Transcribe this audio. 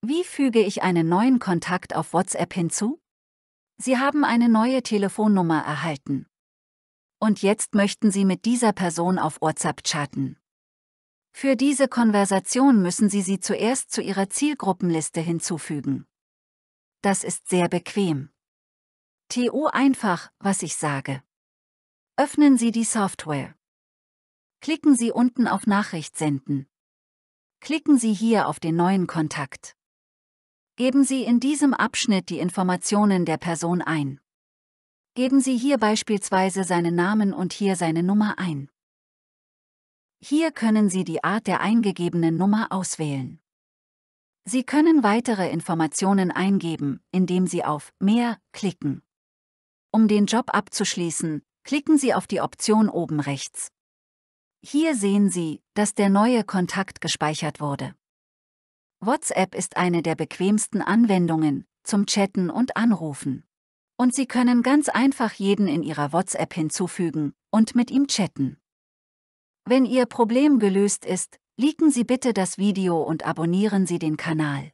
Wie füge ich einen neuen Kontakt auf WhatsApp hinzu? Sie haben eine neue Telefonnummer erhalten. Und jetzt möchten Sie mit dieser Person auf WhatsApp chatten. Für diese Konversation müssen Sie sie zuerst zu Ihrer Zielgruppenliste hinzufügen. Das ist sehr bequem. TO einfach, was ich sage. Öffnen Sie die Software. Klicken Sie unten auf Nachricht senden. Klicken Sie hier auf den neuen Kontakt. Geben Sie in diesem Abschnitt die Informationen der Person ein. Geben Sie hier beispielsweise seinen Namen und hier seine Nummer ein. Hier können Sie die Art der eingegebenen Nummer auswählen. Sie können weitere Informationen eingeben, indem Sie auf Mehr klicken. Um den Job abzuschließen, klicken Sie auf die Option oben rechts. Hier sehen Sie, dass der neue Kontakt gespeichert wurde. WhatsApp ist eine der bequemsten Anwendungen zum Chatten und Anrufen. Und Sie können ganz einfach jeden in Ihrer WhatsApp hinzufügen und mit ihm chatten. Wenn Ihr Problem gelöst ist, liken Sie bitte das Video und abonnieren Sie den Kanal.